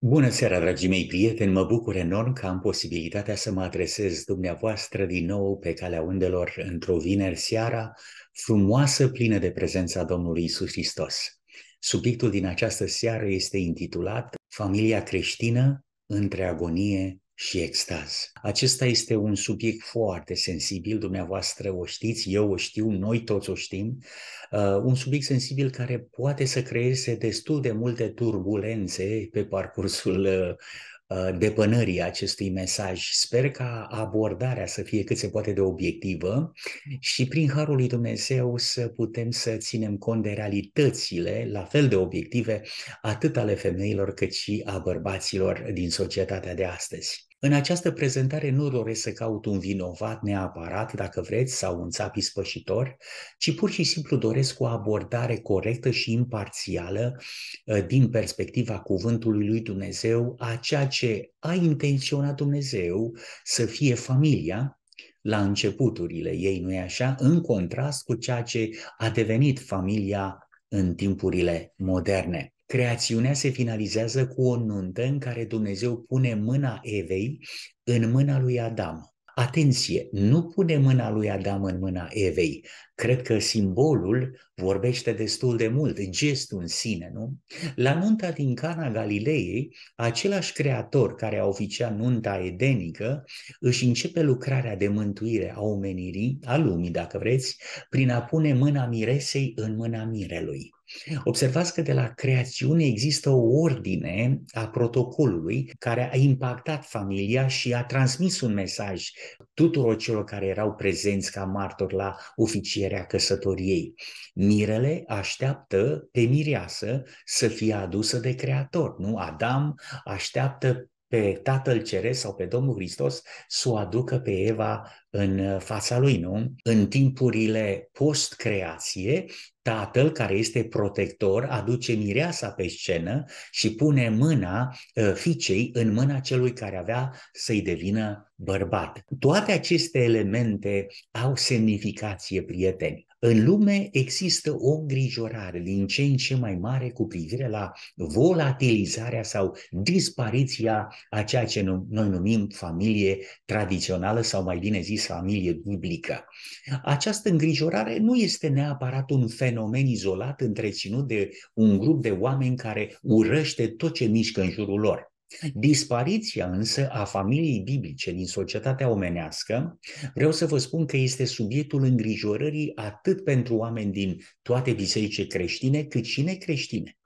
Bună seara, dragii mei prieteni! Mă bucur enorm că am posibilitatea să mă adresez dumneavoastră din nou pe calea undelor într-o vineri seara frumoasă, plină de prezența Domnului Isus Hristos. Subiectul din această seară este intitulat Familia creștină între agonie și extaz. Acesta este un subiect foarte sensibil, dumneavoastră o știți, eu o știu, noi toți o știm, uh, un subiect sensibil care poate să creeze destul de multe turbulențe pe parcursul uh, uh, depănării acestui mesaj. Sper ca abordarea să fie cât se poate de obiectivă și prin Harul lui Dumnezeu să putem să ținem cont de realitățile la fel de obiective atât ale femeilor cât și a bărbaților din societatea de astăzi. În această prezentare nu doresc să caut un vinovat neapărat, dacă vreți, sau un țap ispășitor, ci pur și simplu doresc o abordare corectă și imparțială ă, din perspectiva cuvântului lui Dumnezeu a ceea ce a intenționat Dumnezeu să fie familia la începuturile ei, nu-i așa? În contrast cu ceea ce a devenit familia în timpurile moderne. Creațiunea se finalizează cu o nuntă în care Dumnezeu pune mâna Evei în mâna lui Adam. Atenție, nu pune mâna lui Adam în mâna Evei. Cred că simbolul vorbește destul de mult, gestul în sine, nu? La nunta din Cana Galilei, același creator care a oficiat nunta edenică își începe lucrarea de mântuire a omenirii, a lumii, dacă vreți, prin a pune mâna miresei în mâna mirelui. Observați că de la creațiune există o ordine a protocolului care a impactat familia și a transmis un mesaj tuturor celor care erau prezenți ca martori la oficierea căsătoriei. Mirele așteaptă pe mireasă să fie adusă de creator, nu? Adam așteaptă pe Tatăl Ceresc sau pe Domnul Hristos să o aducă pe Eva în uh, fața lui, nu? În timpurile post-creație, Tatăl, care este protector, aduce mireasa pe scenă și pune mâna uh, în mâna celui care avea să-i devină bărbat. Toate aceste elemente au semnificație, prieteni. În lume există o îngrijorare din ce în ce mai mare cu privire la volatilizarea sau dispariția a ceea ce noi numim familie tradițională sau mai bine zis familie biblică. Această îngrijorare nu este neapărat un fenomen izolat întreținut de un grup de oameni care urăște tot ce mișcă în jurul lor. Dispariția însă a familiei biblice din societatea omenească, vreau să vă spun că este subiectul îngrijorării atât pentru oameni din toate bisericile creștine, cât și necreștine.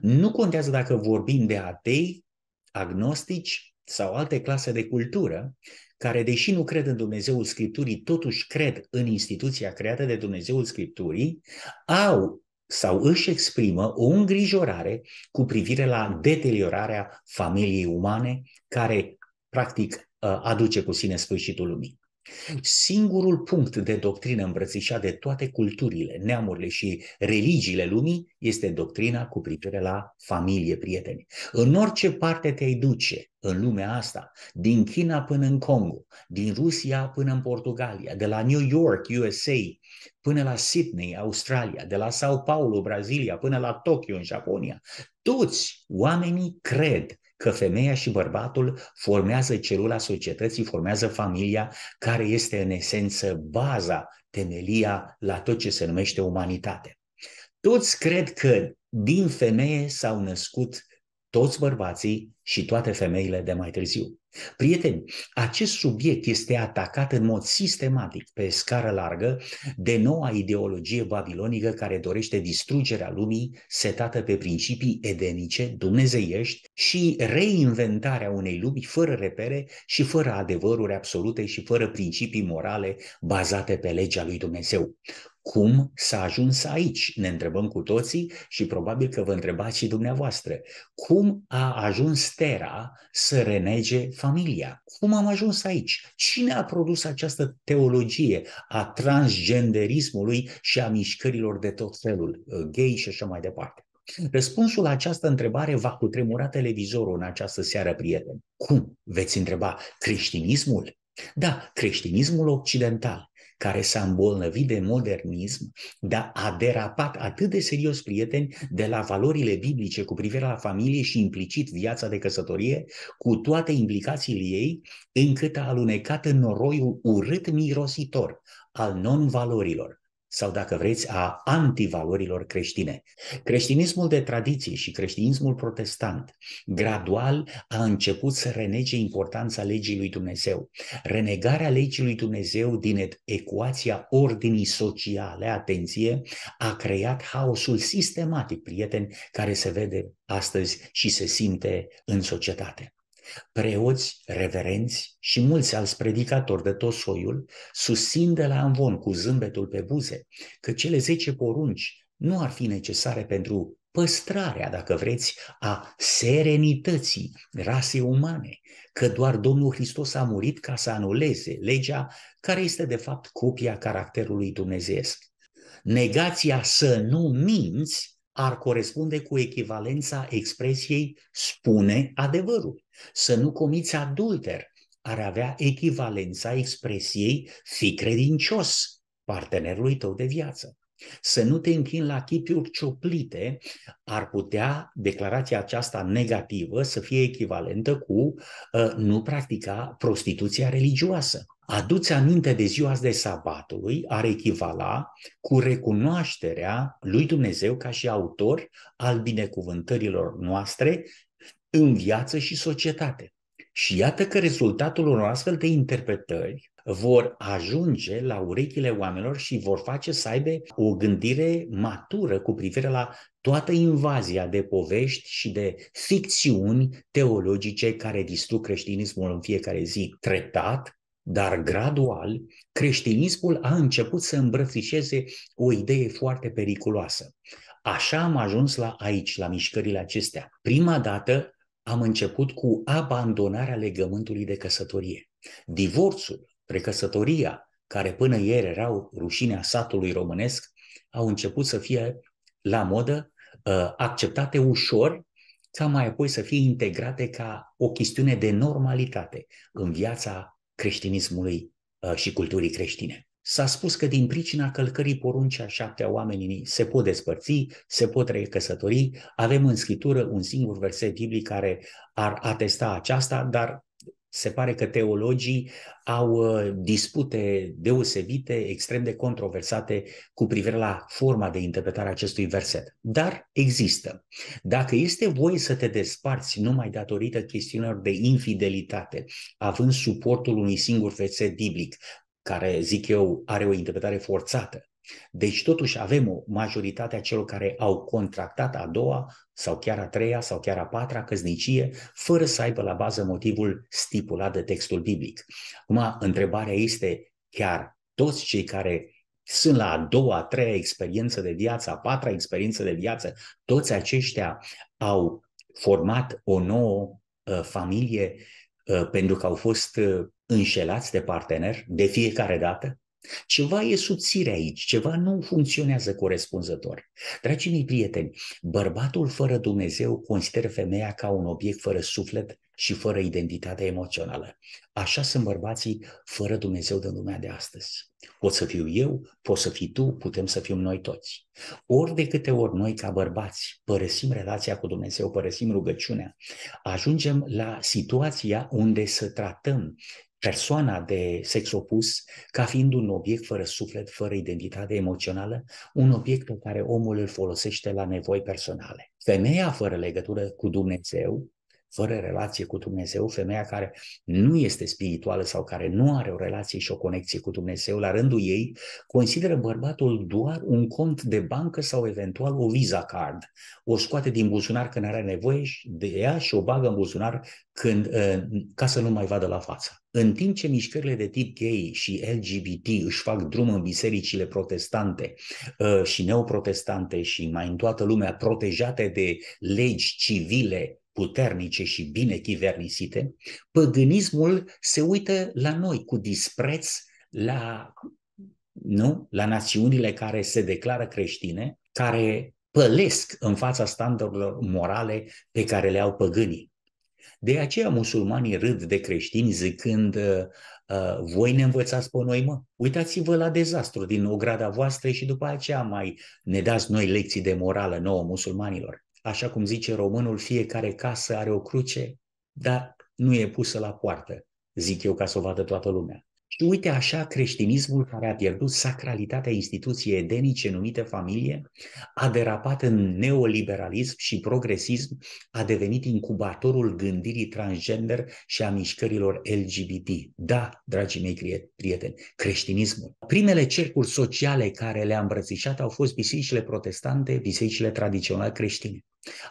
Nu contează dacă vorbim de atei, agnostici sau alte clase de cultură, care, deși nu cred în Dumnezeul Scripturii, totuși cred în instituția creată de Dumnezeul Scripturii, au sau își exprimă o îngrijorare cu privire la deteriorarea familiei umane care, practic, uh, aduce cu sine sfârșitul lumii. Singurul punct de doctrină îmbrățișat de toate culturile, neamurile și religiile lumii este doctrina cu privire la familie, prieteni. În orice parte te-ai duce în lumea asta, din China până în Congo, din Rusia până în Portugalia, de la New York, USA, până la Sydney, Australia, de la Sao Paulo, Brazilia, până la Tokyo, în Japonia, toți oamenii cred că femeia și bărbatul formează celula societății, formează familia, care este în esență baza, temelia la tot ce se numește umanitate. Toți cred că din femeie s-au născut toți bărbații și toate femeile de mai târziu. Prieteni, acest subiect este atacat în mod sistematic pe scară largă de noua ideologie babilonică care dorește distrugerea lumii setată pe principii edenice, dumnezeiești și reinventarea unei lumi fără repere și fără adevăruri absolute și fără principii morale bazate pe legea lui Dumnezeu. Cum s-a ajuns aici? Ne întrebăm cu toții și probabil că vă întrebați și dumneavoastră. Cum a ajuns Tera să renege familia? Cum am ajuns aici? Cine a produs această teologie a transgenderismului și a mișcărilor de tot felul, uh, gay și așa mai departe? Răspunsul la această întrebare va cutremura televizorul în această seară, prieteni. Cum? Veți întreba creștinismul? Da, creștinismul occidental care s-a îmbolnăvit de modernism, dar a derapat atât de serios, prieteni, de la valorile biblice cu privire la familie și implicit viața de căsătorie, cu toate implicațiile ei, încât a alunecat în noroiul urât mirositor al non-valorilor sau dacă vreți, a antivalorilor creștine. Creștinismul de tradiție și creștinismul protestant gradual a început să renege importanța legii lui Dumnezeu. Renegarea legii lui Dumnezeu din ecuația ordinii sociale, atenție, a creat haosul sistematic, prieteni, care se vede astăzi și se simte în societate. Preoți, reverenți și mulți alți predicatori de tot soiul susțin de la Anvon cu zâmbetul pe buze că cele zece porunci nu ar fi necesare pentru păstrarea, dacă vreți, a serenității rasei umane, că doar Domnul Hristos a murit ca să anuleze legea care este de fapt copia caracterului dumnezeiesc. Negația să nu minți ar corespunde cu echivalența expresiei spune adevărul. Să nu comiți adulter ar avea echivalența expresiei fi credincios partenerului tău de viață. Să nu te închin la chipuri cioplite ar putea declarația aceasta negativă să fie echivalentă cu uh, nu practica prostituția religioasă aduți aminte de ziua de sabatului ar echivala cu recunoașterea lui Dumnezeu ca și autor al binecuvântărilor noastre în viață și societate. Și iată că rezultatul unor astfel de interpretări vor ajunge la urechile oamenilor și vor face să aibă o gândire matură cu privire la toată invazia de povești și de ficțiuni teologice care distrug creștinismul în fiecare zi treptat dar gradual, creștinismul a început să îmbrățișeze o idee foarte periculoasă. Așa am ajuns la aici, la mișcările acestea. Prima dată am început cu abandonarea legământului de căsătorie. Divorțul, precăsătoria, care până ieri erau rușinea satului românesc, au început să fie la modă, ă, acceptate ușor, ca mai apoi să fie integrate ca o chestiune de normalitate în viața creștinismului uh, și culturii creștine. S-a spus că din pricina călcării poruncii a șaptea oamenii se pot despărți, se pot recăsători. Avem în scritură un singur verset biblic care ar atesta aceasta, dar se pare că teologii au uh, dispute deosebite, extrem de controversate cu privire la forma de interpretare a acestui verset. Dar există. Dacă este voie să te desparți numai datorită chestiunilor de infidelitate, având suportul unui singur verset biblic, care, zic eu, are o interpretare forțată, deci totuși avem o majoritate a celor care au contractat a doua sau chiar a treia sau chiar a patra căsnicie fără să aibă la bază motivul stipulat de textul biblic. Acum, întrebarea este chiar toți cei care sunt la a doua, a treia experiență de viață, a patra experiență de viață, toți aceștia au format o nouă uh, familie uh, pentru că au fost uh, înșelați de partener de fiecare dată? Ceva e subțire aici, ceva nu funcționează corespunzător. Dragii mei prieteni, bărbatul fără Dumnezeu consideră femeia ca un obiect fără suflet și fără identitate emoțională. Așa sunt bărbații fără Dumnezeu de lumea de astăzi. Pot să fiu eu, pot să fii tu, putem să fim noi toți. Ori de câte ori noi ca bărbați părăsim relația cu Dumnezeu, părăsim rugăciunea, ajungem la situația unde să tratăm persoana de sex opus ca fiind un obiect fără suflet, fără identitate emoțională, un obiect pe care omul îl folosește la nevoi personale. Femeia fără legătură cu Dumnezeu, fără relație cu Dumnezeu, femeia care nu este spirituală sau care nu are o relație și o conexie cu Dumnezeu, la rândul ei, consideră bărbatul doar un cont de bancă sau eventual o Visa card. O scoate din buzunar când are nevoie de ea și o bagă în buzunar când, uh, ca să nu mai vadă la față. În timp ce mișcările de tip gay și LGBT își fac drum în bisericile protestante ă, și neoprotestante și mai în toată lumea protejate de legi civile puternice și bine chivernisite, păgânismul se uită la noi cu dispreț la, nu? la națiunile care se declară creștine, care pălesc în fața standardelor morale pe care le au păgânii. De aceea musulmanii râd de creștini zicând, ă, voi ne învățați pe noi, mă? Uitați-vă la dezastru din ograda voastră și după aceea mai ne dați noi lecții de morală nouă musulmanilor. Așa cum zice românul, fiecare casă are o cruce, dar nu e pusă la poartă, zic eu ca să o vadă toată lumea. Și uite așa creștinismul care a pierdut sacralitatea instituției edenice numită familie, a derapat în neoliberalism și progresism, a devenit incubatorul gândirii transgender și a mișcărilor LGBT. Da, dragii mei prieteni, creștinismul. Primele cercuri sociale care le-a îmbrățișat au fost bisericile protestante, bisericile tradițional creștine.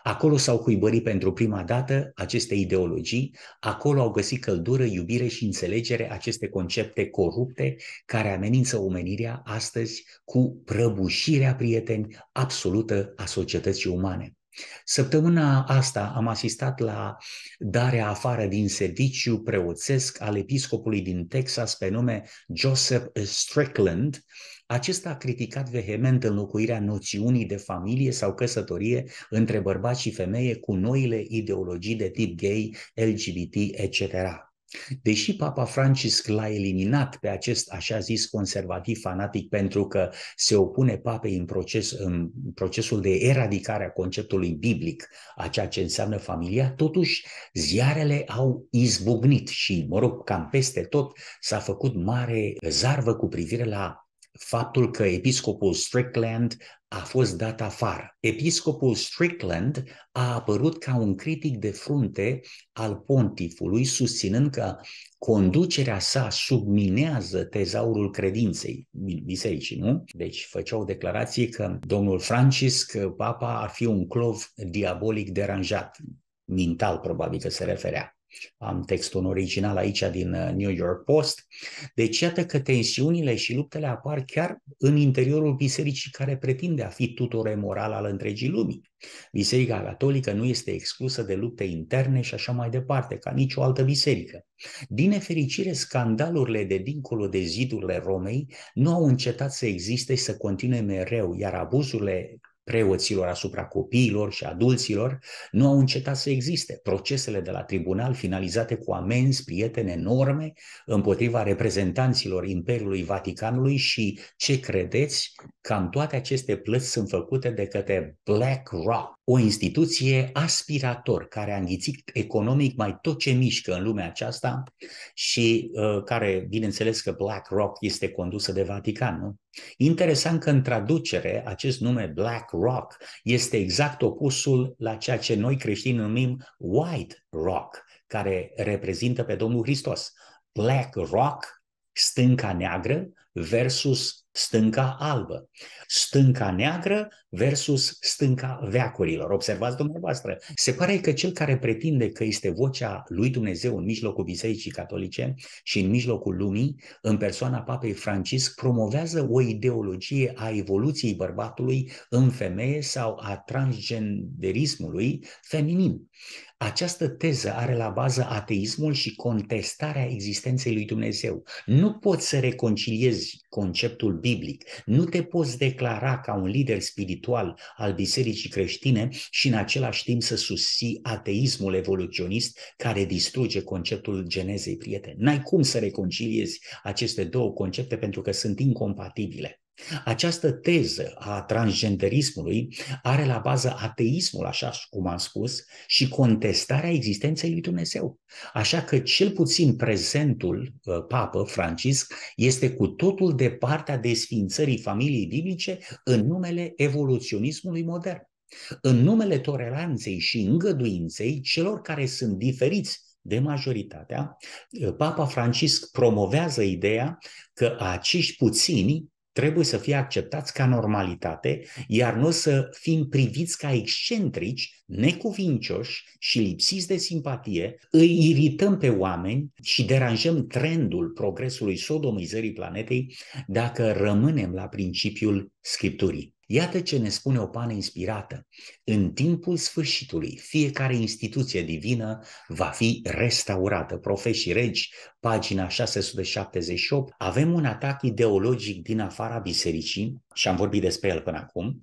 Acolo s-au cuibărit pentru prima dată aceste ideologii, acolo au găsit căldură, iubire și înțelegere aceste concepte corupte care amenință omenirea astăzi cu prăbușirea, prieteni, absolută a societății umane. Săptămâna asta am asistat la darea afară din serviciu preoțesc al episcopului din Texas pe nume Joseph Strickland, uh, acesta a criticat vehement înlocuirea noțiunii de familie sau căsătorie între bărbați și femeie cu noile ideologii de tip gay, LGBT, etc. Deși Papa Francis l-a eliminat pe acest așa zis conservativ fanatic pentru că se opune papei în, proces, în procesul de eradicare a conceptului biblic a ceea ce înseamnă familia, totuși ziarele au izbucnit și, mă rog, cam peste tot s-a făcut mare zarvă cu privire la faptul că episcopul Strickland a fost dat afară. Episcopul Strickland a apărut ca un critic de frunte al pontifului, susținând că conducerea sa subminează tezaurul credinței bisericii, nu? Deci făcea o declarație că domnul Francisc, papa, ar fi un clov diabolic deranjat, mental probabil că se referea. Am textul original aici din uh, New York Post. Deci iată că tensiunile și luptele apar chiar în interiorul bisericii care pretinde a fi tutore moral al întregii lumii. Biserica catolică nu este exclusă de lupte interne și așa mai departe, ca nicio altă biserică. Din nefericire, scandalurile de dincolo de zidurile Romei nu au încetat să existe și să continue mereu, iar abuzurile preoților asupra copiilor și adulților nu au încetat să existe. Procesele de la tribunal finalizate cu amenzi, prietene, norme împotriva reprezentanților Imperiului Vaticanului și ce credeți? Cam toate aceste plăți sunt făcute de către BlackRock, o instituție aspirator care a înghițit economic mai tot ce mișcă în lumea aceasta și uh, care, bineînțeles că BlackRock este condusă de Vatican, nu? Interesant că în traducere acest nume BlackRock este exact opusul la ceea ce noi creștini numim White Rock, care reprezintă pe Domnul Hristos. Black Rock, stânca neagră, versus stânca albă, stânca neagră versus stânca veacurilor. Observați dumneavoastră, se pare că cel care pretinde că este vocea lui Dumnezeu în mijlocul bisericii catolice și în mijlocul lumii, în persoana papei Francisc, promovează o ideologie a evoluției bărbatului în femeie sau a transgenderismului feminin. Această teză are la bază ateismul și contestarea existenței lui Dumnezeu. Nu poți să reconciliezi conceptul biblic. Nu te poți declara ca un lider spiritual al bisericii creștine și în același timp să susții ateismul evoluționist care distruge conceptul genezei prieten. N-ai cum să reconciliezi aceste două concepte pentru că sunt incompatibile. Această teză a transgenderismului are la bază ateismul, așa cum am spus, și contestarea existenței lui Dumnezeu. Așa că cel puțin prezentul uh, papă Francisc este cu totul de partea desfințării familiei biblice în numele evoluționismului modern. În numele toleranței și îngăduinței celor care sunt diferiți de majoritatea, uh, Papa Francisc promovează ideea că acești puțini trebuie să fie acceptați ca normalitate, iar nu să fim priviți ca excentrici, necuvincioși și lipsiți de simpatie, îi irităm pe oameni și deranjăm trendul progresului sodomizării planetei dacă rămânem la principiul Scripturii. Iată ce ne spune o pană inspirată. În timpul sfârșitului, fiecare instituție divină va fi restaurată. Profeți și regi, pagina 678, avem un atac ideologic din afara bisericii și am vorbit despre el până acum.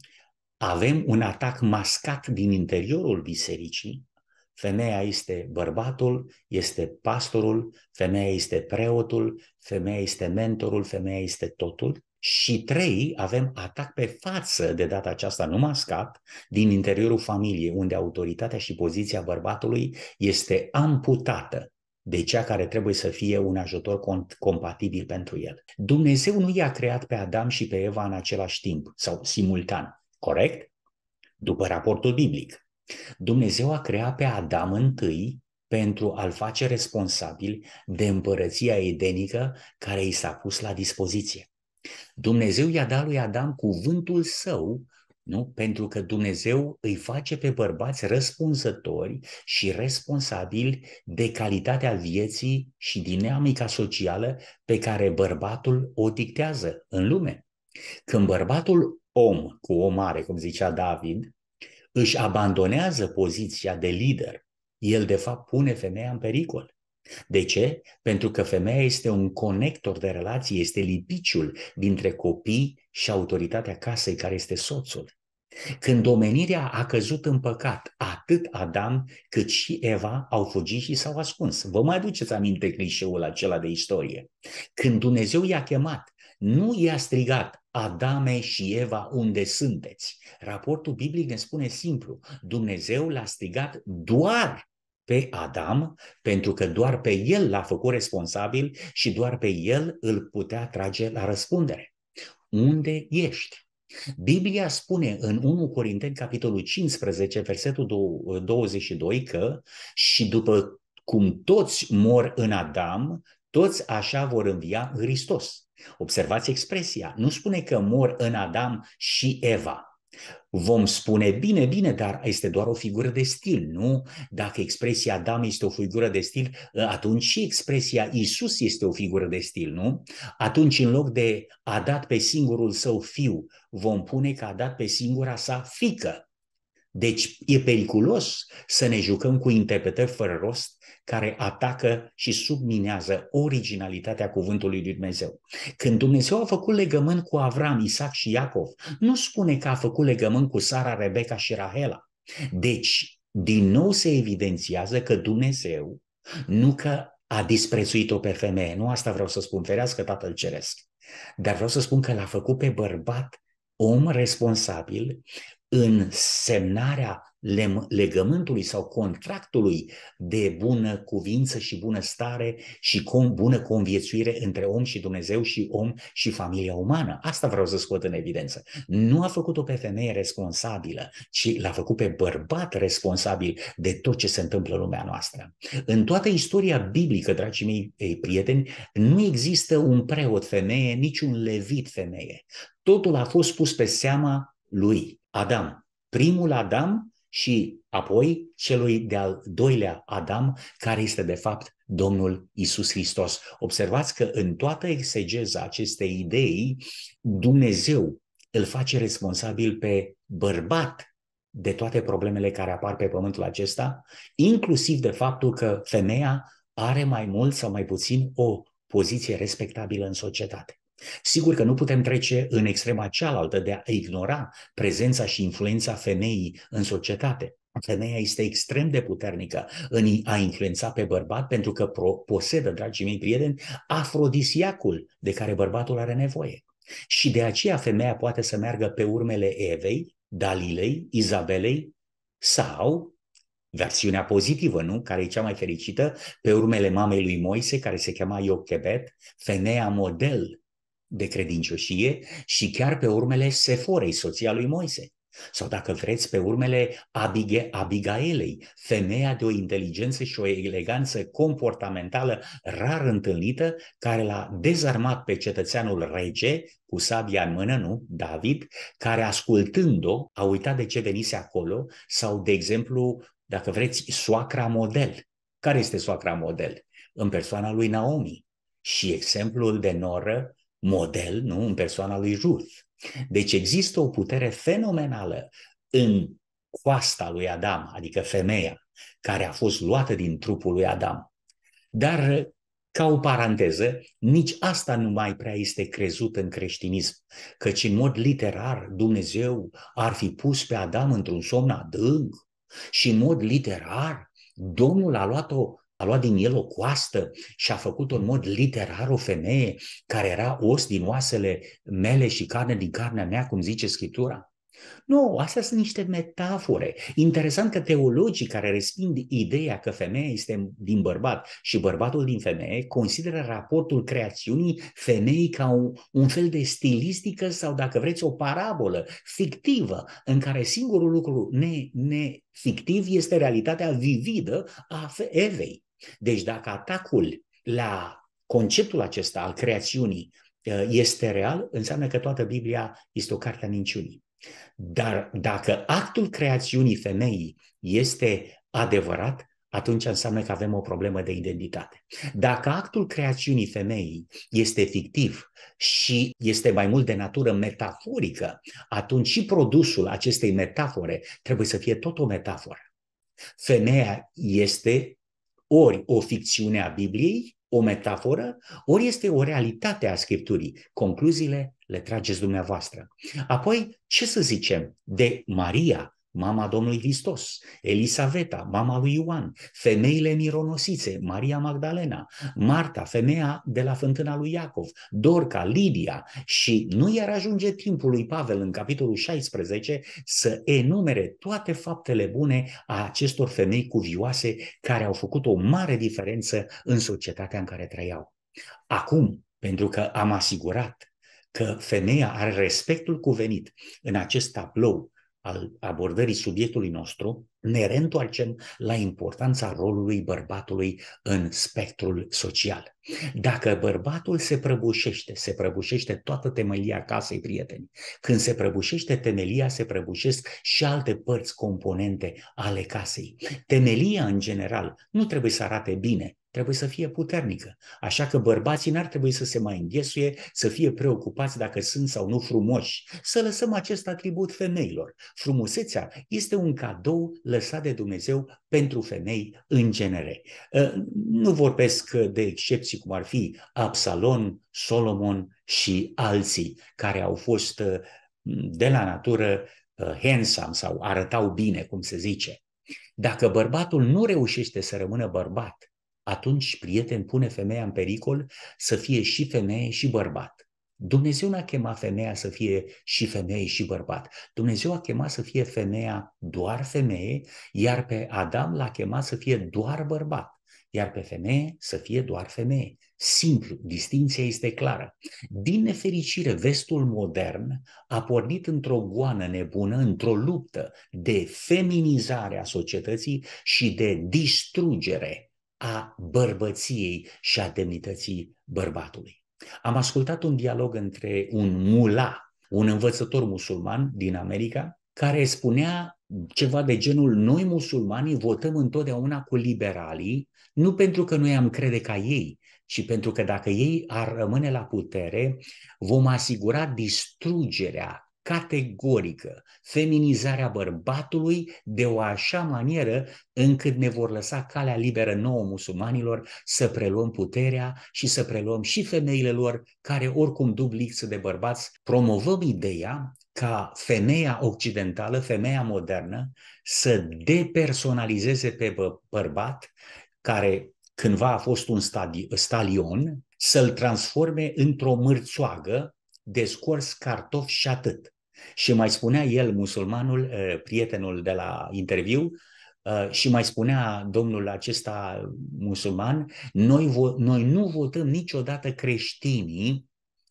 Avem un atac mascat din interiorul bisericii, Femeia este bărbatul, este pastorul, femeia este preotul, femeia este mentorul, femeia este totul. Și trei, avem atac pe față, de data aceasta nu mascat, din interiorul familiei, unde autoritatea și poziția bărbatului este amputată de cea care trebuie să fie un ajutor compatibil pentru el. Dumnezeu nu i-a creat pe Adam și pe Eva în același timp sau simultan, corect? După raportul biblic. Dumnezeu a creat pe Adam întâi pentru a-l face responsabil de împărăția edenică care i s-a pus la dispoziție. Dumnezeu i-a dat lui Adam cuvântul său, nu? Pentru că Dumnezeu îi face pe bărbați răspunzători și responsabili de calitatea vieții și dinamica socială pe care bărbatul o dictează în lume. Când bărbatul om cu o mare, cum zicea David, își abandonează poziția de lider, el de fapt pune femeia în pericol. De ce? Pentru că femeia este un conector de relații, este lipiciul dintre copii și autoritatea casei care este soțul. Când omenirea a căzut în păcat, atât Adam cât și Eva au fugit și s-au ascuns. Vă mai aduceți aminte clișeul acela de istorie. Când Dumnezeu i-a chemat, nu i-a strigat, Adame și Eva, unde sunteți? Raportul biblic ne spune simplu, Dumnezeu l-a strigat doar pe Adam, pentru că doar pe el l-a făcut responsabil și doar pe el îl putea trage la răspundere. Unde ești? Biblia spune în 1 Corinteni, capitolul 15, versetul 22, că și după cum toți mor în Adam, toți așa vor învia în Hristos. Observați expresia, nu spune că mor în Adam și Eva, vom spune, bine, bine, dar este doar o figură de stil, nu? Dacă expresia Adam este o figură de stil, ă, atunci și expresia Isus este o figură de stil, nu? Atunci, în loc de a dat pe singurul său fiu, vom pune că a dat pe singura sa fică. Deci e periculos să ne jucăm cu interpretări fără rost care atacă și subminează originalitatea cuvântului lui Dumnezeu. Când Dumnezeu a făcut legământ cu Avram, Isaac și Iacov, nu spune că a făcut legământ cu Sara, Rebecca și Rahela. Deci, din nou se evidențiază că Dumnezeu nu că a disprețuit-o pe femeie, nu asta vreau să spun, ferească Tatăl Ceresc, dar vreau să spun că l-a făcut pe bărbat om responsabil în semnarea legământului sau contractului de bună cuvință și bună stare și bună conviețuire între om și Dumnezeu și om și familia umană. Asta vreau să scot în evidență. Nu a făcut-o pe femeie responsabilă, ci l-a făcut pe bărbat responsabil de tot ce se întâmplă în lumea noastră. În toată istoria biblică, dragii mei prieteni, nu există un preot femeie, nici un levit femeie. Totul a fost pus pe seama lui. Adam, primul Adam și apoi celui de-al doilea Adam, care este de fapt Domnul Isus Hristos. Observați că în toată exegeza acestei idei, Dumnezeu îl face responsabil pe bărbat de toate problemele care apar pe pământul acesta, inclusiv de faptul că femeia are mai mult sau mai puțin o poziție respectabilă în societate. Sigur că nu putem trece în extrema cealaltă de a ignora prezența și influența femeii în societate. Femeia este extrem de puternică în a influența pe bărbat pentru că posedă, dragii mei prieteni, afrodisiacul de care bărbatul are nevoie. Și de aceea femeia poate să meargă pe urmele Evei, Dalilei, Izabelei sau versiunea pozitivă, nu? Care e cea mai fericită, pe urmele mamei lui Moise, care se chema Iochebet, femeia model de credincioșie și chiar pe urmele Seforei, soția lui Moise. Sau dacă vreți, pe urmele Abige, Abigailei, femeia de o inteligență și o eleganță comportamentală rar întâlnită, care l-a dezarmat pe cetățeanul rege, cu sabia în mână, nu, David, care ascultând-o a uitat de ce venise acolo, sau, de exemplu, dacă vreți, soacra model. Care este soacra model? În persoana lui Naomi. Și exemplul de noră model, nu? În persoana lui Ruth. Deci există o putere fenomenală în coasta lui Adam, adică femeia, care a fost luată din trupul lui Adam. Dar, ca o paranteză, nici asta nu mai prea este crezut în creștinism, căci în mod literar Dumnezeu ar fi pus pe Adam într-un somn adânc și în mod literar Domnul a luat-o a luat din el o coastă și a făcut-o în mod literar o femeie care era os din oasele mele și carne din carnea mea, cum zice Scriptura? Nu, astea sunt niște metafore. Interesant că teologii care resping ideea că femeia este din bărbat și bărbatul din femeie consideră raportul creațiunii femeii ca un, un fel de stilistică sau, dacă vreți, o parabolă fictivă în care singurul lucru ne, ne fictiv este realitatea vividă a Evei. Deci dacă atacul la conceptul acesta al creațiunii uh, este real, înseamnă că toată Biblia este o carte a minciunii. Dar dacă actul creațiunii femeii este adevărat, atunci înseamnă că avem o problemă de identitate. Dacă actul creațiunii femeii este fictiv și este mai mult de natură metaforică, atunci și produsul acestei metafore trebuie să fie tot o metaforă. Femeia este ori o ficțiune a Bibliei, o metaforă, ori este o realitate a Scripturii. Concluziile le trageți dumneavoastră. Apoi, ce să zicem de Maria, mama Domnului Hristos, Elisaveta, mama lui Ioan, femeile mironosițe, Maria Magdalena, Marta, femeia de la fântâna lui Iacov, Dorca, Lidia și nu i-ar ajunge timpul lui Pavel în capitolul 16 să enumere toate faptele bune a acestor femei cuvioase care au făcut o mare diferență în societatea în care trăiau. Acum, pentru că am asigurat că femeia are respectul cuvenit în acest tablou al abordării subiectului nostru, ne reîntoarcem la importanța rolului bărbatului în spectrul social. Dacă bărbatul se prăbușește, se prăbușește toată temelia casei, prieteni. Când se prăbușește temelia, se prăbușesc și alte părți componente ale casei. Temelia, în general, nu trebuie să arate bine, trebuie să fie puternică. Așa că bărbații n-ar trebui să se mai înghesuie, să fie preocupați dacă sunt sau nu frumoși. Să lăsăm acest atribut femeilor. Frumusețea este un cadou lăsat de Dumnezeu pentru femei în genere. Ă, nu vorbesc de excepții cum ar fi Absalon, Solomon și alții care au fost ă, de la natură ă, handsome sau arătau bine, cum se zice. Dacă bărbatul nu reușește să rămână bărbat, atunci, prieten, pune femeia în pericol să fie și femeie și bărbat. Dumnezeu n-a chemat femeia să fie și femeie și bărbat. Dumnezeu a chemat să fie femeia doar femeie, iar pe Adam l-a chemat să fie doar bărbat iar pe femeie să fie doar femeie. Simplu, distinția este clară. Din nefericire, vestul modern a pornit într-o goană nebună, într-o luptă de feminizare a societății și de distrugere a bărbăției și a demnității bărbatului. Am ascultat un dialog între un mula, un învățător musulman din America, care spunea ceva de genul noi musulmanii votăm întotdeauna cu liberalii, nu pentru că noi am crede ca ei, ci pentru că dacă ei ar rămâne la putere, vom asigura distrugerea categorică feminizarea bărbatului de o așa manieră încât ne vor lăsa calea liberă nouă musulmanilor să preluăm puterea și să preluăm și femeile lor, care oricum dubliță de bărbați, promovăm ideea ca femeia occidentală, femeia modernă, să depersonalizeze pe bărbat, care cândva a fost un stadi- stalion, să-l transforme într-o mârțoagă de scors cartofi și atât. Și mai spunea el, musulmanul, ă, prietenul de la interviu, ă, și mai spunea domnul acesta musulman, noi, vo- noi nu votăm niciodată creștinii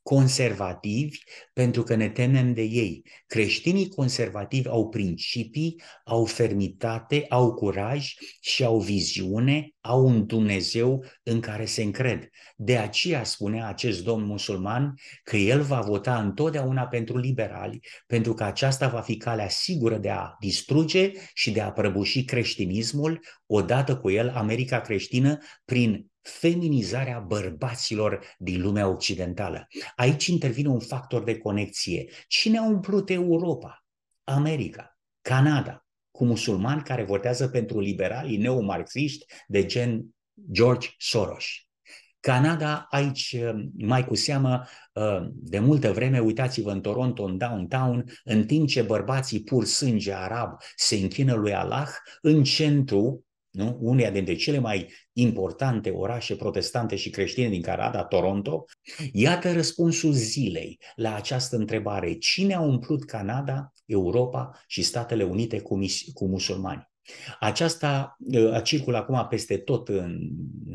conservativi pentru că ne temem de ei. Creștinii conservativi au principii, au fermitate, au curaj și au viziune, au un Dumnezeu în care se încred. De aceea spunea acest domn musulman că el va vota întotdeauna pentru liberali, pentru că aceasta va fi calea sigură de a distruge și de a prăbuși creștinismul, odată cu el America creștină, prin feminizarea bărbaților din lumea occidentală. Aici intervine un factor de conexie. Cine a umplut Europa, America, Canada, cu musulmani care votează pentru liberalii neomarxiști de gen George Soros. Canada, aici mai cu seamă, ă, de multă vreme, uitați-vă în Toronto, în downtown, în timp ce bărbații pur sânge arab se închină lui Allah, în centru nu? Unea dintre cele mai importante orașe protestante și creștine din Canada, Toronto. Iată răspunsul zilei la această întrebare. Cine a umplut Canada, Europa și Statele Unite cu, mis- cu musulmani? Aceasta ă, circulat acum peste tot în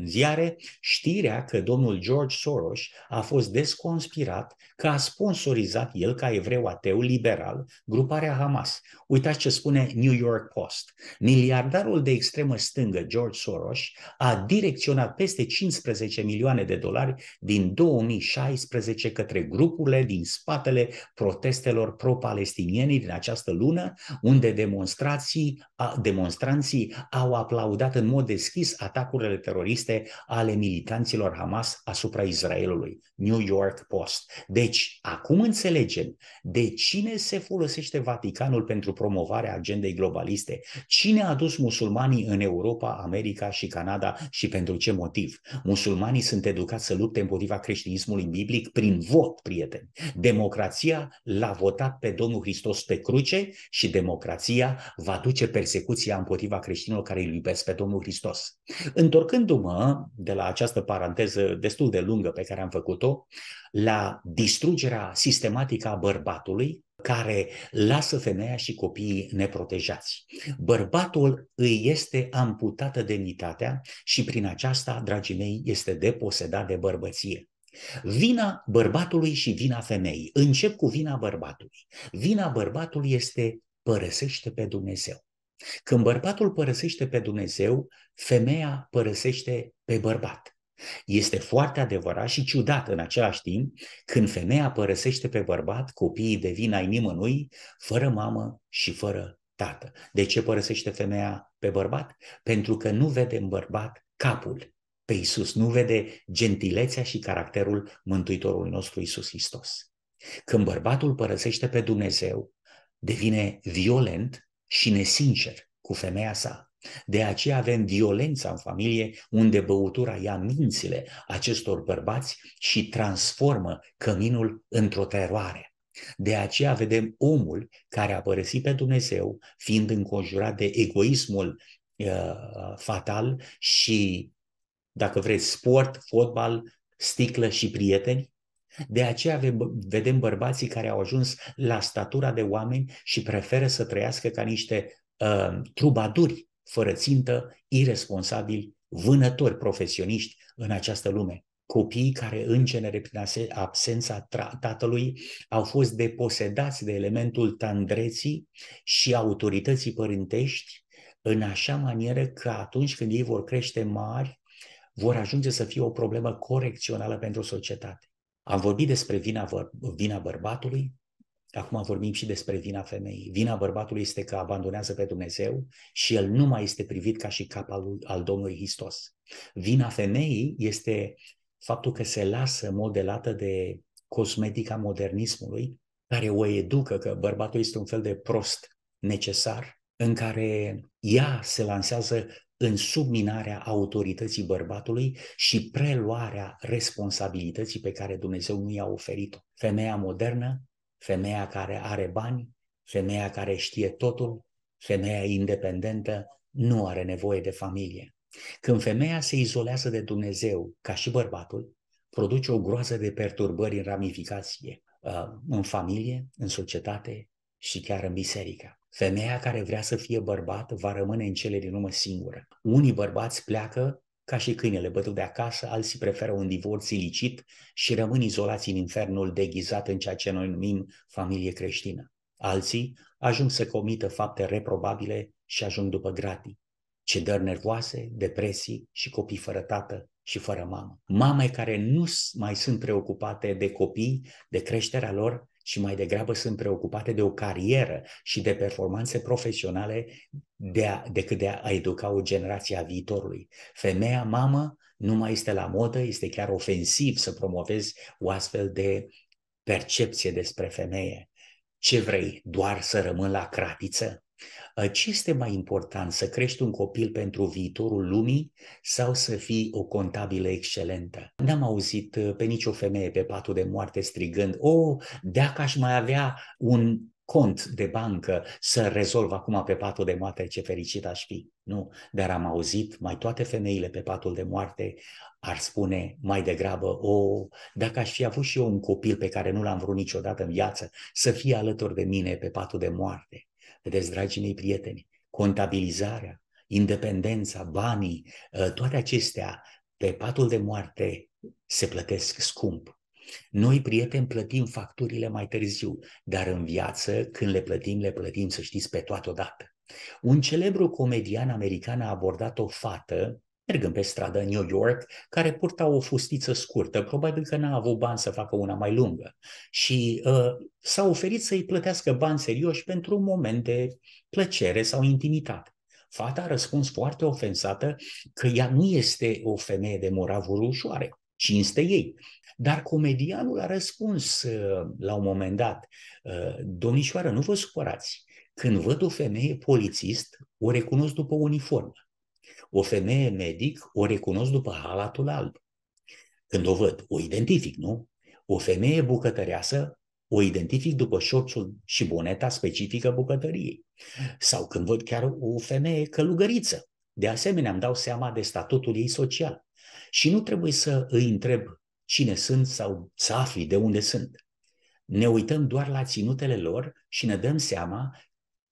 ziare știrea că domnul George Soros a fost desconspirat că a sponsorizat el ca evreu ateu liberal gruparea Hamas. Uitați ce spune New York Post. Miliardarul de extremă stângă George Soros a direcționat peste 15 milioane de dolari din 2016 către grupurile din spatele protestelor pro-palestinieni din această lună, unde demonstrații, demonstrații demonstranții au aplaudat în mod deschis atacurile teroriste ale militanților Hamas asupra Israelului. New York Post. Deci, acum înțelegem de cine se folosește Vaticanul pentru promovarea agendei globaliste, cine a adus musulmanii în Europa, America și Canada și pentru ce motiv. Musulmanii sunt educați să lupte împotriva creștinismului biblic prin vot, prieteni. Democrația l-a votat pe Domnul Hristos pe cruce și democrația va duce persecuția Rusia împotriva creștinilor care îl iubesc pe Domnul Hristos. Întorcându-mă de la această paranteză destul de lungă pe care am făcut-o, la distrugerea sistematică a bărbatului, care lasă femeia și copiii neprotejați. Bărbatul îi este amputată demnitatea și prin aceasta, dragii mei, este deposedat de bărbăție. Vina bărbatului și vina femeii. Încep cu vina bărbatului. Vina bărbatului este părăsește pe Dumnezeu. Când bărbatul părăsește pe Dumnezeu, femeia părăsește pe bărbat. Este foarte adevărat și ciudat în același timp când femeia părăsește pe bărbat, copiii devin ai nimănui, fără mamă și fără tată. De ce părăsește femeia pe bărbat? Pentru că nu vede în bărbat capul pe Isus, nu vede gentilețea și caracterul Mântuitorului nostru Isus Hristos. Când bărbatul părăsește pe Dumnezeu, devine violent și nesincer cu femeia sa. De aceea avem violența în familie, unde băutura ia mințile acestor bărbați și transformă căminul într-o teroare. De aceea vedem omul care a părăsit pe Dumnezeu, fiind înconjurat de egoismul uh, fatal și, dacă vreți, sport, fotbal, sticlă și prieteni, de aceea vedem bărbații care au ajuns la statura de oameni și preferă să trăiască ca niște uh, trubaduri fără țintă, irresponsabili, vânători profesioniști în această lume. Copiii care în genere prin absența tatălui au fost deposedați de elementul tandreții și autorității părintești în așa manieră că atunci când ei vor crește mari, vor ajunge să fie o problemă corecțională pentru societate. Am vorbit despre vina, vina bărbatului, acum vorbim și despre vina femeii. Vina bărbatului este că abandonează pe Dumnezeu și el nu mai este privit ca și cap al, al Domnului Hristos. Vina femeii este faptul că se lasă modelată de cosmetica modernismului, care o educă că bărbatul este un fel de prost necesar, în care ea se lansează în subminarea autorității bărbatului și preluarea responsabilității pe care Dumnezeu nu i-a oferit-o. Femeia modernă, femeia care are bani, femeia care știe totul, femeia independentă, nu are nevoie de familie. Când femeia se izolează de Dumnezeu, ca și bărbatul, produce o groază de perturbări în ramificație, uh, în familie, în societate și chiar în biserică. Femeia care vrea să fie bărbat va rămâne în cele din urmă singură. Unii bărbați pleacă ca și câinele bătut de acasă, alții preferă un divorț ilicit și rămân izolați în infernul deghizat în ceea ce noi numim familie creștină. Alții ajung să comită fapte reprobabile și ajung după gratii. Cedări nervoase, depresii și copii fără tată și fără mamă. Mame care nu mai sunt preocupate de copii, de creșterea lor, ci mai degrabă sunt preocupate de o carieră și de performanțe profesionale de a, decât de a educa o generație a viitorului. Femeia mamă nu mai este la modă, este chiar ofensiv să promovezi o astfel de percepție despre femeie. Ce vrei? Doar să rămân la cratiță? Ă, ce este mai important, să crești un copil pentru viitorul lumii sau să fii o contabilă excelentă? N-am auzit ă, pe nicio femeie pe patul de moarte strigând, o, oh, dacă aș mai avea un cont de bancă să rezolv acum pe patul de moarte, ce fericit aș fi. Nu, dar am auzit, mai toate femeile pe patul de moarte ar spune mai degrabă, o, oh, dacă aș fi avut și eu un copil pe care nu l-am vrut niciodată în viață, să fie alături de mine pe patul de moarte. Vedeți, dragii mei prieteni, contabilizarea, independența, banii, ă, toate acestea pe patul de moarte se plătesc scump. Noi, prieteni, plătim facturile mai târziu, dar în viață, când le plătim, le plătim, să știți, pe toată odată. Un celebru comedian american a abordat o fată mergând pe stradă în New York, care purta o fustiță scurtă, probabil că n-a avut bani să facă una mai lungă. Și uh, s-a oferit să-i plătească bani serioși pentru un moment de plăcere sau intimitate. Fata a răspuns foarte ofensată că ea nu este o femeie de moravuri ușoare, cinste ei. Dar comedianul a răspuns uh, la un moment dat, uh, domnișoară, nu vă supărați, când văd o femeie polițist, o recunosc după uniformă o femeie medic o recunosc după halatul alb. Când o văd, o identific, nu? O femeie bucătăreasă o identific după șorțul și boneta specifică bucătăriei. Sau când văd chiar o femeie călugăriță. De asemenea, îmi dau seama de statutul ei social. Și nu trebuie să îi întreb cine sunt sau să afli de unde sunt. Ne uităm doar la ținutele lor și ne dăm seama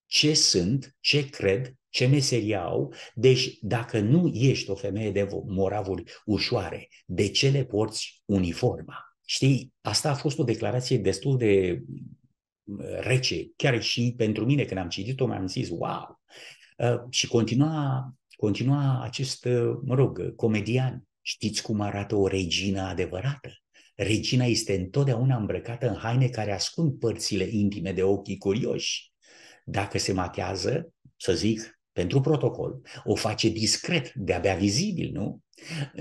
ce sunt, ce cred ce meserie au, deci dacă nu ești o femeie de moravuri ușoare, de ce le porți uniforma? Știi, asta a fost o declarație destul de uh, rece, chiar și pentru mine când am citit-o mi-am zis wow! Uh, și continua, continua acest, uh, mă rog, comedian. Știți cum arată o regină adevărată? Regina este întotdeauna îmbrăcată în haine care ascund părțile intime de ochii curioși. Dacă se machează, să zic, pentru protocol, o face discret, de-abia vizibil, nu?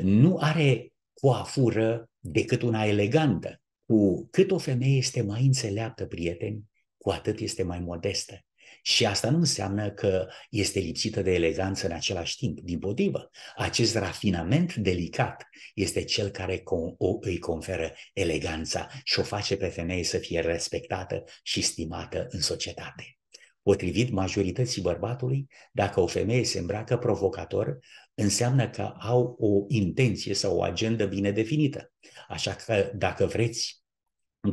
Nu are coafură decât una elegantă. Cu cât o femeie este mai înțeleaptă, prieteni, cu atât este mai modestă. Și asta nu înseamnă că este lipsită de eleganță în același timp. Din potrivă, acest rafinament delicat este cel care o, îi conferă eleganța și o face pe femeie să fie respectată și stimată în societate. Potrivit majorității bărbatului, dacă o femeie se îmbracă provocator, înseamnă că au o intenție sau o agendă bine definită. Așa că, dacă vreți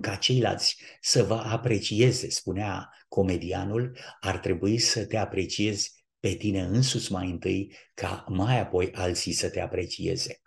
ca ceilalți să vă aprecieze, spunea comedianul, ar trebui să te apreciezi pe tine însuți mai întâi, ca mai apoi alții să te aprecieze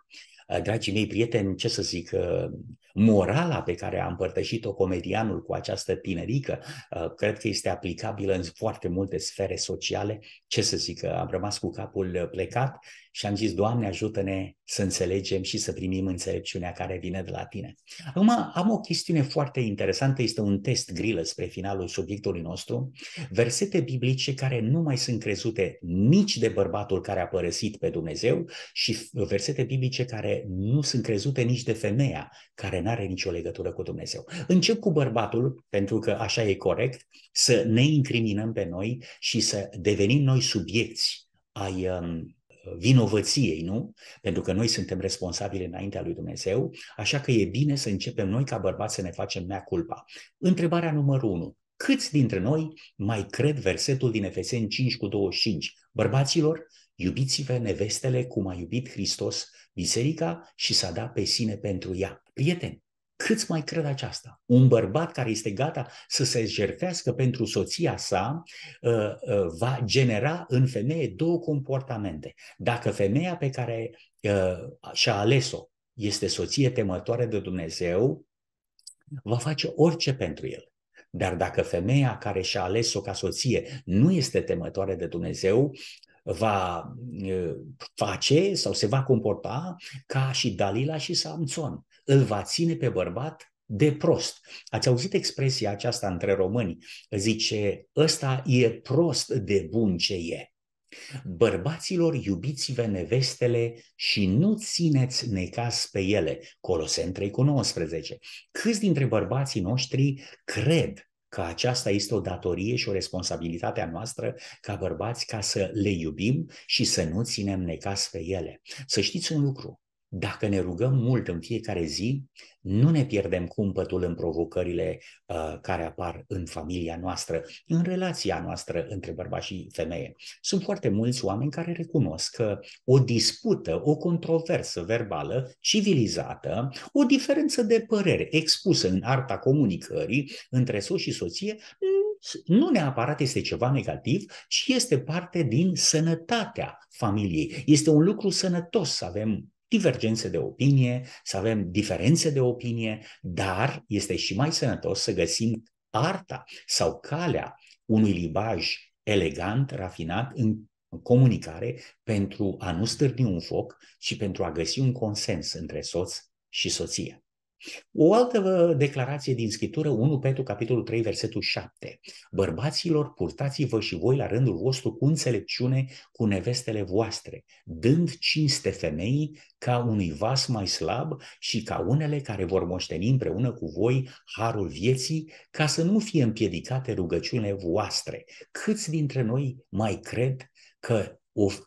dragii mei prieteni, ce să zic, uh, morala pe care a împărtășit-o comedianul cu această tinerică, uh, cred că este aplicabilă în foarte multe sfere sociale. Ce să zic, uh, am rămas cu capul plecat și am zis, Doamne, ajută-ne să înțelegem și să primim înțelepciunea care vine de la Tine. Acum am o chestiune foarte interesantă, este un test grilă spre finalul subiectului nostru, versete biblice care nu mai sunt crezute nici de bărbatul care a părăsit pe Dumnezeu și versete biblice care nu sunt crezute nici de femeia care nu are nicio legătură cu Dumnezeu. Încep cu bărbatul, pentru că așa e corect, să ne incriminăm pe noi și să devenim noi subiecți ai um, vinovăției, nu? Pentru că noi suntem responsabili înaintea lui Dumnezeu, așa că e bine să începem noi ca bărbați să ne facem mea culpa. Întrebarea numărul 1. Câți dintre noi mai cred versetul din Efeseni 5 cu 25? Bărbaților, iubiți-vă nevestele cum a iubit Hristos biserica și s-a dat pe sine pentru ea. Prieteni, Câți mai cred aceasta? Un bărbat care este gata să se jerfească pentru soția sa uh, uh, va genera în femeie două comportamente. Dacă femeia pe care uh, și-a ales-o este soție temătoare de Dumnezeu, va face orice pentru el. Dar dacă femeia care și-a ales-o ca soție nu este temătoare de Dumnezeu, va face sau se va comporta ca și Dalila și Samson îl va ține pe bărbat de prost. Ați auzit expresia aceasta între români? Zice, ăsta e prost de bun ce e. Bărbaților iubiți-vă nevestele și nu țineți necas pe ele. Colosen 3 cu 19. Câți dintre bărbații noștri cred că aceasta este o datorie și o responsabilitate a noastră ca bărbați ca să le iubim și să nu ținem necas pe ele. Să știți un lucru, dacă ne rugăm mult în fiecare zi, nu ne pierdem cumpătul în provocările uh, care apar în familia noastră, în relația noastră între bărbați și femeie. Sunt foarte mulți oameni care recunosc că o dispută, o controversă verbală civilizată, o diferență de părere expusă în arta comunicării între soț și soție, nu neapărat este ceva negativ, ci este parte din sănătatea familiei. Este un lucru sănătos să avem divergențe de opinie, să avem diferențe de opinie, dar este și mai sănătos să găsim arta sau calea unui limbaj elegant, rafinat, în comunicare pentru a nu stârni un foc și pentru a găsi un consens între soț și soție. O altă declarație din Scriptură, 1 Petru, capitolul 3, versetul 7. Bărbaților, purtați-vă și voi la rândul vostru cu înțelepciune cu nevestele voastre, dând cinste femeii ca unui vas mai slab și ca unele care vor moșteni împreună cu voi harul vieții, ca să nu fie împiedicate rugăciunile voastre. Câți dintre noi mai cred că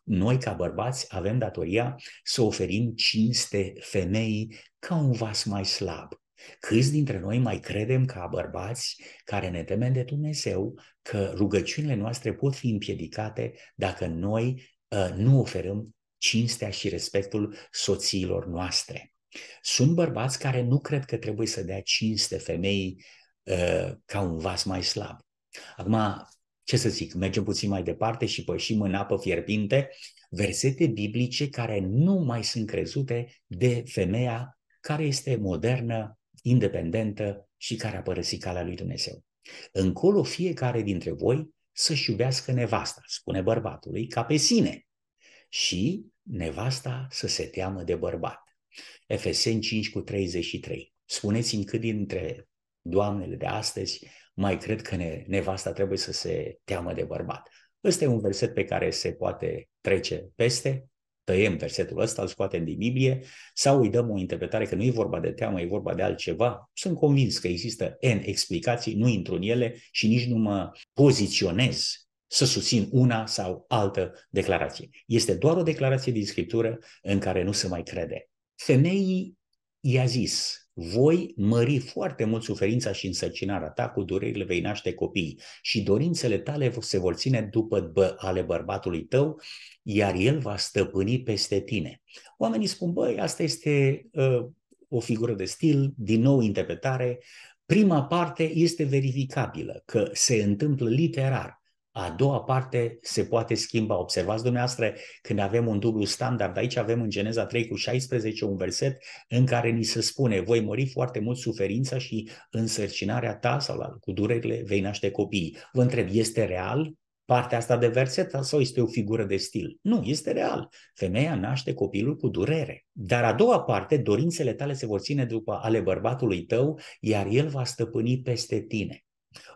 noi ca bărbați avem datoria să oferim cinste femeii ca un vas mai slab. Câți dintre noi mai credem ca bărbați care ne temem de Dumnezeu că rugăciunile noastre pot fi împiedicate dacă noi uh, nu oferăm cinstea și respectul soțiilor noastre? Sunt bărbați care nu cred că trebuie să dea cinste femeii uh, ă, ca un vas mai slab. Acum, ce să zic, mergem puțin mai departe și pășim în apă fierbinte versete biblice care nu mai sunt crezute de femeia care este modernă, independentă și care a părăsit calea lui Dumnezeu. Încolo fiecare dintre voi să-și iubească nevasta, spune bărbatului, ca pe sine și nevasta să se teamă de bărbat. Efeseni 5 cu 33. Spuneți-mi cât dintre doamnele de astăzi mai cred că ne, nevasta trebuie să se teamă de bărbat. Ăsta e un verset pe care se poate trece peste, tăiem versetul ăsta, îl scoatem din Biblie sau îi dăm o interpretare că nu e vorba de teamă, e vorba de altceva. Sunt convins că există N explicații, nu intru în ele și nici nu mă poziționez să susțin una sau altă declarație. Este doar o declarație din Scriptură în care nu se mai crede. Femeii i-a zis, voi mări foarte mult suferința și însărcinarea ta, cu durerile vei naște copii și dorințele tale se vor ține după bă, ale bărbatului tău, iar el va stăpâni peste tine. Oamenii spun, băi, asta este uh, o figură de stil, din nou interpretare. Prima parte este verificabilă, că se întâmplă literar. A doua parte se poate schimba. Observați dumneavoastră când avem un dublu standard. Aici avem în Geneza 3 cu 16 un verset în care ni se spune voi mori foarte mult suferința și însărcinarea ta sau la, cu durerile vei naște copii. Vă întreb, este real partea asta de verset sau este o figură de stil? Nu, este real. Femeia naște copilul cu durere. Dar a doua parte, dorințele tale se vor ține după ale bărbatului tău, iar el va stăpâni peste tine.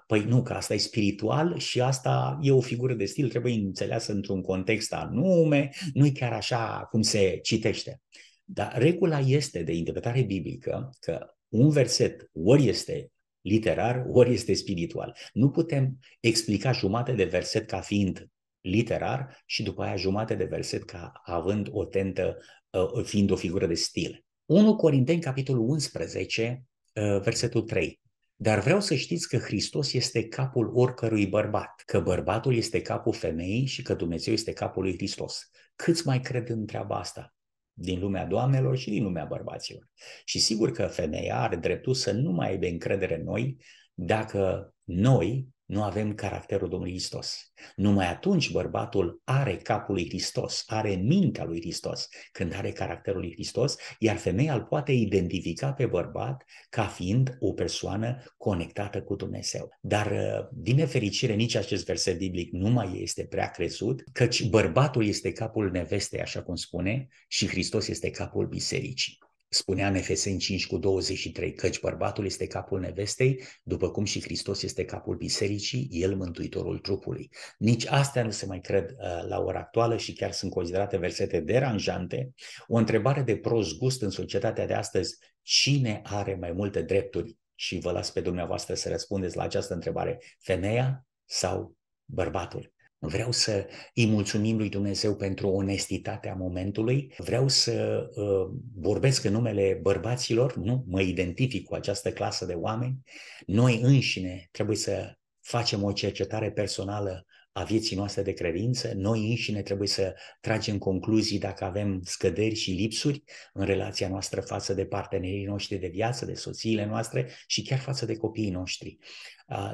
Păi nu, că asta e spiritual și asta e o figură de stil, trebuie înțeleasă într-un context anume, nu e chiar așa cum se citește. Dar regula este de interpretare biblică că un verset ori este literar, ori este spiritual. Nu putem explica jumate de verset ca fiind literar și după aia jumate de verset ca având o tentă, uh, fiind o figură de stil. 1 Corinteni, capitolul 11, uh, versetul 3. Dar vreau să știți că Hristos este capul oricărui bărbat, că bărbatul este capul femeii și că Dumnezeu este capul lui Hristos. Câți mai cred în treaba asta? din lumea doamnelor și din lumea bărbaților. Și sigur că femeia are dreptul să nu mai aibă încredere în noi dacă noi nu avem caracterul Domnului Hristos. Numai atunci bărbatul are capul lui Hristos, are mintea lui Hristos, când are caracterul lui Hristos, iar femeia îl poate identifica pe bărbat ca fiind o persoană conectată cu Dumnezeu. Dar, uh, din nefericire, nici acest verset biblic nu mai este prea crezut, căci bărbatul este capul nevestei, așa cum spune, și Hristos este capul bisericii. Spunea în Efeseni 5 cu 23, căci bărbatul este capul nevestei, după cum și Hristos este capul bisericii, el mântuitorul trupului. Nici astea nu se mai cred uh, la ora actuală și chiar sunt considerate versete deranjante. O întrebare de prost gust în societatea de astăzi, cine are mai multe drepturi? Și vă las pe dumneavoastră să răspundeți la această întrebare, femeia sau bărbatul? Vreau să îi mulțumim lui Dumnezeu pentru onestitatea momentului, vreau să uh, vorbesc în numele bărbaților, nu mă identific cu această clasă de oameni. Noi înșine trebuie să facem o cercetare personală a vieții noastre de credință, noi înșine trebuie să tragem concluzii dacă avem scăderi și lipsuri în relația noastră față de partenerii noștri de viață, de soțiile noastre și chiar față de copiii noștri.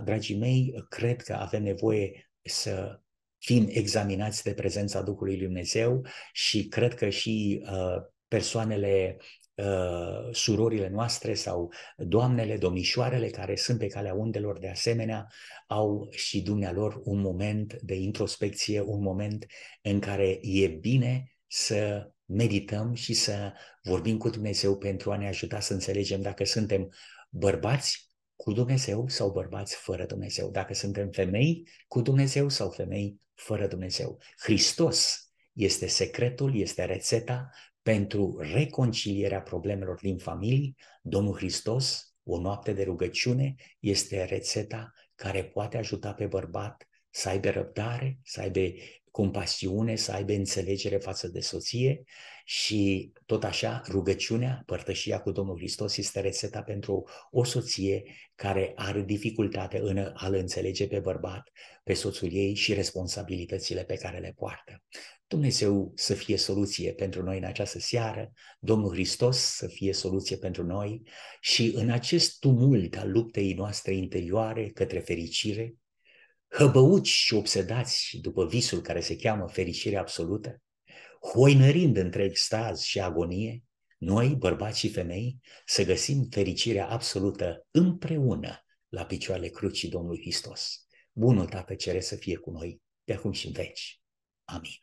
Dragii mei, cred că avem nevoie să fiind examinați de prezența Duhului Dumnezeu și cred că și uh, persoanele uh, surorile noastre sau doamnele, domnișoarele care sunt pe calea undelor de asemenea au și dumnealor un moment de introspecție, un moment în care e bine să medităm și să vorbim cu Dumnezeu pentru a ne ajuta să înțelegem dacă suntem bărbați cu Dumnezeu sau bărbați fără Dumnezeu, dacă suntem femei cu Dumnezeu sau femei fără Dumnezeu. Hristos este secretul, este rețeta pentru reconcilierea problemelor din familie. Domnul Hristos, o noapte de rugăciune, este rețeta care poate ajuta pe bărbat să aibă răbdare, să aibă compasiune, să aibă înțelegere față de soție și tot așa rugăciunea, părtășia cu Domnul Hristos este rețeta pentru o soție care are dificultate în a-l înțelege pe bărbat, pe soțul ei și responsabilitățile pe care le poartă. Dumnezeu să fie soluție pentru noi în această seară, Domnul Hristos să fie soluție pentru noi și în acest tumult al luptei noastre interioare către fericire, hăbăuți și obsedați după visul care se cheamă fericirea absolută, hoinărind între extaz și agonie, noi, bărbați și femei, să găsim fericirea absolută împreună la picioarele crucii Domnului Hristos. Bunul Tată cere să fie cu noi de acum și în veci. Amin.